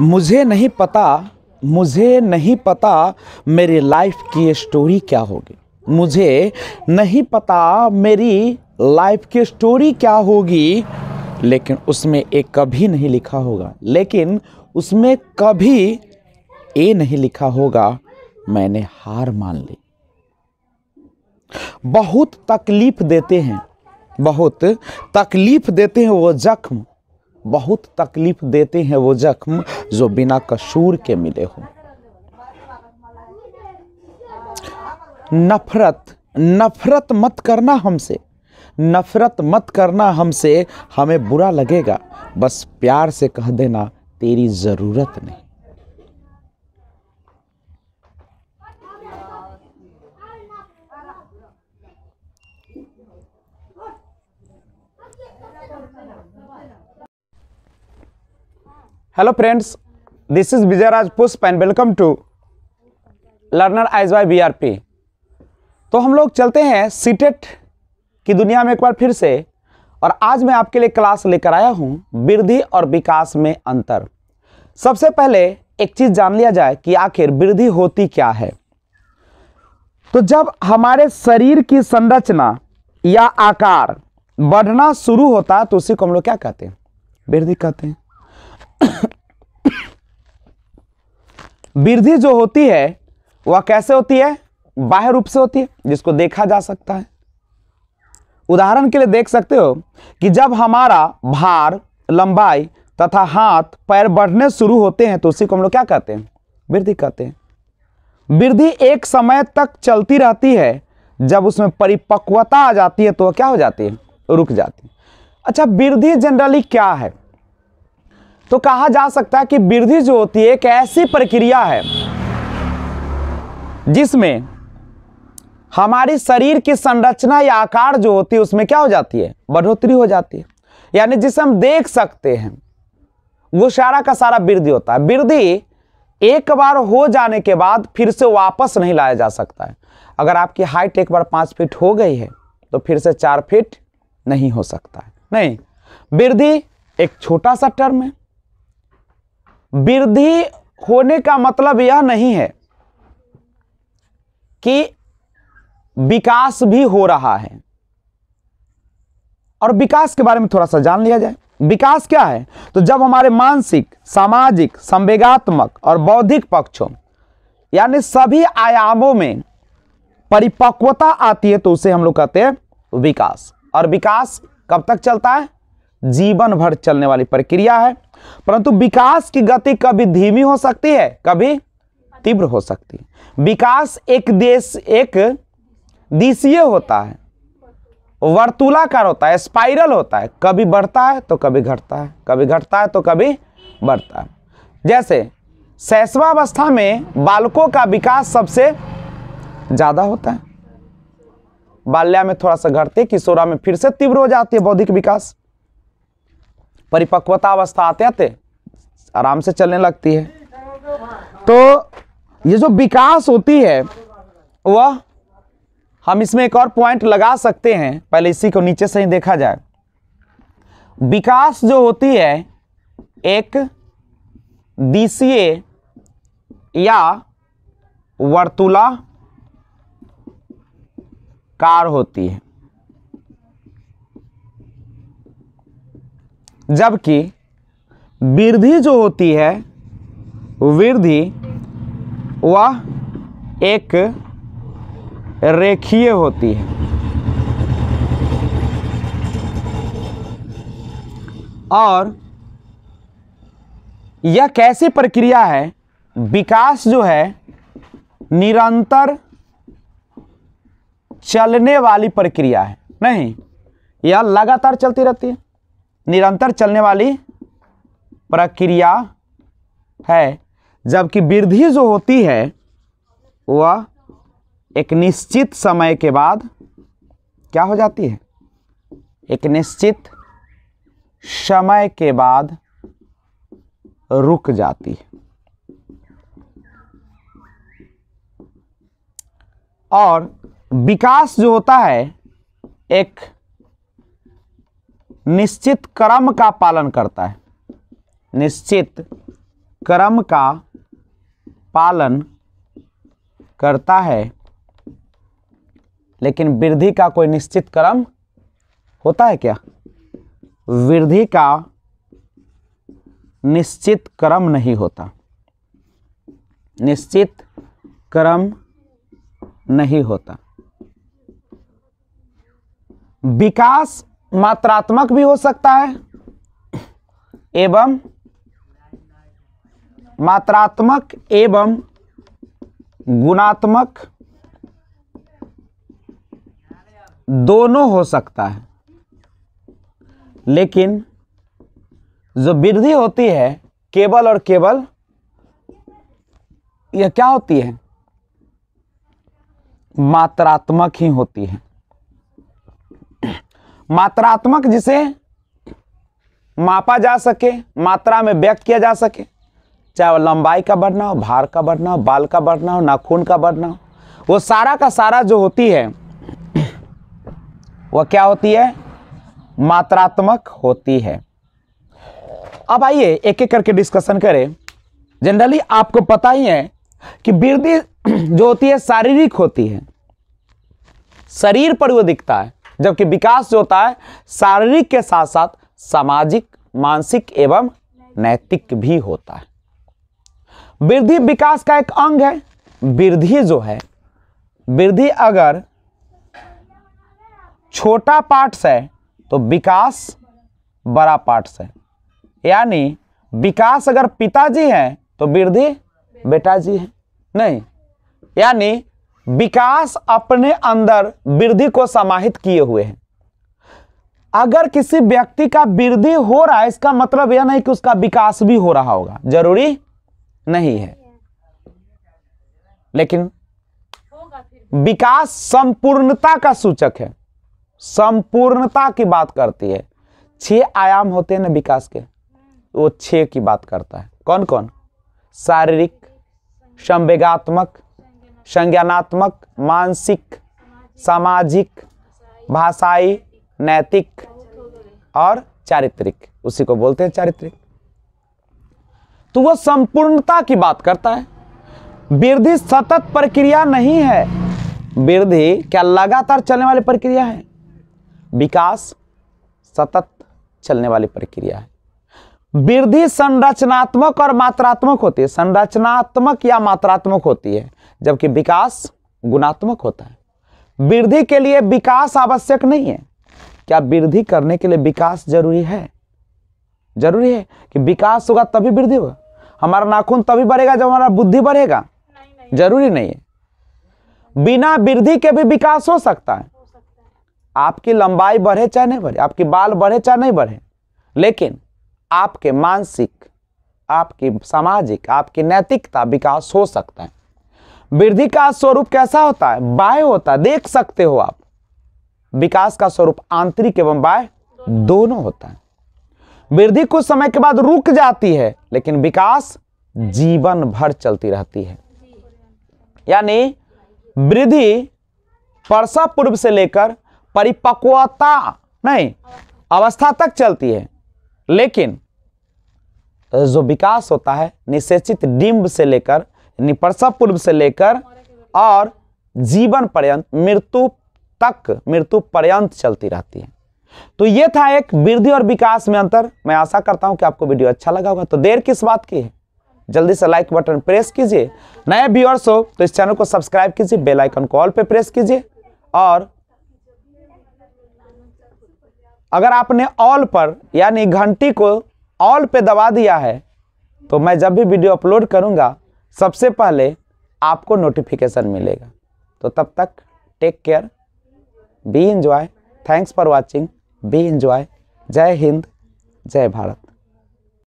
मुझे नहीं पता मुझे नहीं पता मेरी लाइफ की स्टोरी क्या होगी मुझे नहीं पता मेरी लाइफ की स्टोरी क्या होगी लेकिन उसमें एक कभी नहीं लिखा होगा लेकिन उसमें कभी ये नहीं लिखा होगा मैंने हार मान ली बहुत तकलीफ देते हैं बहुत तकलीफ देते हैं वो जख्म बहुत तकलीफ देते हैं वो जख्म जो बिना कसूर के मिले हो नफरत नफरत मत करना हमसे नफरत मत करना हमसे हमें बुरा लगेगा बस प्यार से कह देना तेरी ज़रूरत नहीं hello friends this is Vijayraj Pushp and welcome to learner eyes by B तो हम लोग चलते हैं सीटेट e की दुनिया में एक बार फिर से और आज मैं आपके लिए क्लास लेकर आया हूँ वृद्धि और विकास में अंतर सबसे पहले एक चीज़ जान लिया जाए कि आखिर वृद्धि होती क्या है तो जब हमारे शरीर की संरचना या आकार बढ़ना शुरू होता है तो उसी को हम लोग क्या कहते हैं वृद्धि कहते हैं वृद्धि जो होती है वह कैसे होती है बाह्य रूप से होती है जिसको देखा जा सकता है उदाहरण के लिए देख सकते हो कि जब हमारा भार लंबाई तथा हाथ पैर बढ़ने शुरू होते हैं तो उसी को हम लोग क्या कहते हैं वृद्धि कहते हैं वृद्धि एक समय तक चलती रहती है जब उसमें परिपक्वता आ जाती है तो वह क्या हो जाती है रुक जाती है अच्छा वृद्धि जनरली क्या है तो कहा जा सकता है कि वृद्धि जो होती है एक ऐसी प्रक्रिया है जिसमें हमारी शरीर की संरचना या आकार जो होती है उसमें क्या हो जाती है बढ़ोतरी हो जाती है यानी जिसे हम देख सकते हैं वो सारा का सारा वृद्धि होता है वृद्धि एक बार हो जाने के बाद फिर से वापस नहीं लाया जा सकता है अगर आपकी हाइट एक बार पाँच फीट हो गई है तो फिर से चार फीट नहीं हो सकता है नहीं वृद्धि एक छोटा सा टर्म है वृद्धि होने का मतलब यह नहीं है कि विकास भी हो रहा है और विकास के बारे में थोड़ा सा जान लिया जाए विकास क्या है तो जब हमारे मानसिक सामाजिक संवेगात्मक और बौद्धिक पक्षों यानी सभी आयामों में परिपक्वता आती है तो उसे हम लोग कहते हैं विकास और विकास कब तक चलता है जीवन भर चलने वाली प्रक्रिया है परंतु विकास की गति कभी धीमी हो सकती है कभी तीव्र हो सकती है विकास एक देश एक दिशीय होता है वर्तूलाकार होता है स्पाइरल होता है कभी बढ़ता है तो कभी घटता है कभी घटता है तो कभी बढ़ता है जैसे शैशवावस्था में बालकों का विकास सबसे ज़्यादा होता है बाल्या में थोड़ा सा घटते किशोरा में फिर से तीव्र हो जाती है बौद्धिक विकास परिपक्वता अवस्था आते आते आराम से चलने लगती है तो ये जो विकास होती है वह हम इसमें एक और पॉइंट लगा सकते हैं पहले इसी को नीचे से ही देखा जाए विकास जो होती है एक डीसीए या वर्तुला कार होती है जबकि वृद्धि जो होती है वृद्धि वह एक रेखीय होती है और यह कैसी प्रक्रिया है विकास जो है निरंतर चलने वाली प्रक्रिया है नहीं यह लगातार चलती रहती है निरंतर चलने वाली प्रक्रिया है जबकि वृद्धि जो होती है वह एक निश्चित समय के बाद क्या हो जाती है एक निश्चित समय के बाद रुक जाती है और विकास जो होता है एक निश्चित क्रम का पालन करता है निश्चित क्रम का पालन करता है लेकिन वृद्धि का कोई निश्चित क्रम होता है क्या वृद्धि का निश्चित क्रम नहीं होता निश्चित क्रम नहीं होता विकास मात्रात्मक भी हो सकता है एवं मात्रात्मक एवं गुणात्मक दोनों हो सकता है लेकिन जो वृद्धि होती है केवल और केवल यह क्या होती है मात्रात्मक ही होती है मात्रात्मक जिसे मापा जा सके मात्रा में व्यक्त किया जा सके चाहे वो लंबाई का बढ़ना हो भार का बढ़ना हो बाल का बढ़ना हो नाखून का बढ़ना हो वो सारा का सारा जो होती है वह क्या होती है मात्रात्मक होती है अब आइए एक एक करके डिस्कशन करें जनरली आपको पता ही है कि वृद्धि जो होती है शारीरिक होती है शरीर पर वो दिखता है जबकि विकास जो होता है शारीरिक के साथ साथ सामाजिक मानसिक एवं नैतिक भी होता है वृद्धि विकास का एक अंग है वृद्धि जो है वृद्धि अगर छोटा पार्ट है तो विकास बड़ा पार्ट है यानी विकास अगर पिताजी हैं तो वृद्धि बेटा जी है नहीं यानी विकास अपने अंदर वृद्धि को समाहित किए हुए हैं अगर किसी व्यक्ति का वृद्धि हो रहा है इसका मतलब यह नहीं कि उसका विकास भी हो रहा होगा जरूरी नहीं है लेकिन विकास संपूर्णता का सूचक है संपूर्णता की बात करती है छह आयाम होते हैं ना विकास के वो छह की बात करता है कौन कौन शारीरिक संवेगात्मक संज्ञानात्मक मानसिक सामाजिक भाषाई नैतिक और चारित्रिक उसी को बोलते हैं चारित्रिक तो वह संपूर्णता की बात करता है वृद्धि सतत प्रक्रिया नहीं है वृद्धि क्या लगातार चलने वाली प्रक्रिया है विकास सतत चलने वाली प्रक्रिया है वृद्धि संरचनात्मक और मात्रात्मक होती है संरचनात्मक या मात्रात्मक होती है जबकि विकास गुणात्मक होता है वृद्धि के लिए विकास आवश्यक नहीं है क्या वृद्धि करने के लिए विकास जरूरी है जरूरी है कि विकास होगा तभी वृद्धि होगा हमारा नाखून तभी बढ़ेगा जब हमारा बुद्धि बढ़ेगा जरूरी नहीं है बिना वृद्धि के भी विकास हो सकता है आपकी लंबाई बढ़े चाहे नहीं बढ़े आपकी बाल बढ़े चाहे नहीं बढ़े लेकिन आपके मानसिक आपकी सामाजिक आपकी नैतिकता विकास हो सकता है वृद्धि का स्वरूप कैसा होता है बाह्य होता है देख सकते हो आप विकास का स्वरूप आंतरिक एवं बाह्य दोनों होता है वृद्धि कुछ समय के बाद रुक जाती है लेकिन विकास जीवन भर चलती रहती है यानी वृद्धि परसा पूर्व से लेकर परिपक्वता नहीं अवस्था तक चलती है लेकिन जो विकास होता है निषेचित डिम्ब से लेकर यानी पूर्व से लेकर और जीवन पर्यंत मृत्यु तक मृत्यु पर्यंत चलती रहती है तो ये था एक वृद्धि और विकास में अंतर मैं आशा करता हूं कि आपको वीडियो अच्छा लगा होगा तो देर किस बात की है जल्दी से लाइक बटन प्रेस कीजिए नए व्यूअर्स हो तो इस चैनल को सब्सक्राइब कीजिए बेल आइकन को ऑल पे प्रेस कीजिए और अगर आपने ऑल पर यानी घंटी को ऑल पे दबा दिया है तो मैं जब भी वीडियो अपलोड करूँगा सबसे पहले आपको नोटिफिकेशन मिलेगा तो तब तक take care be enjoy thanks for watching be enjoy जय हिंद जय भारत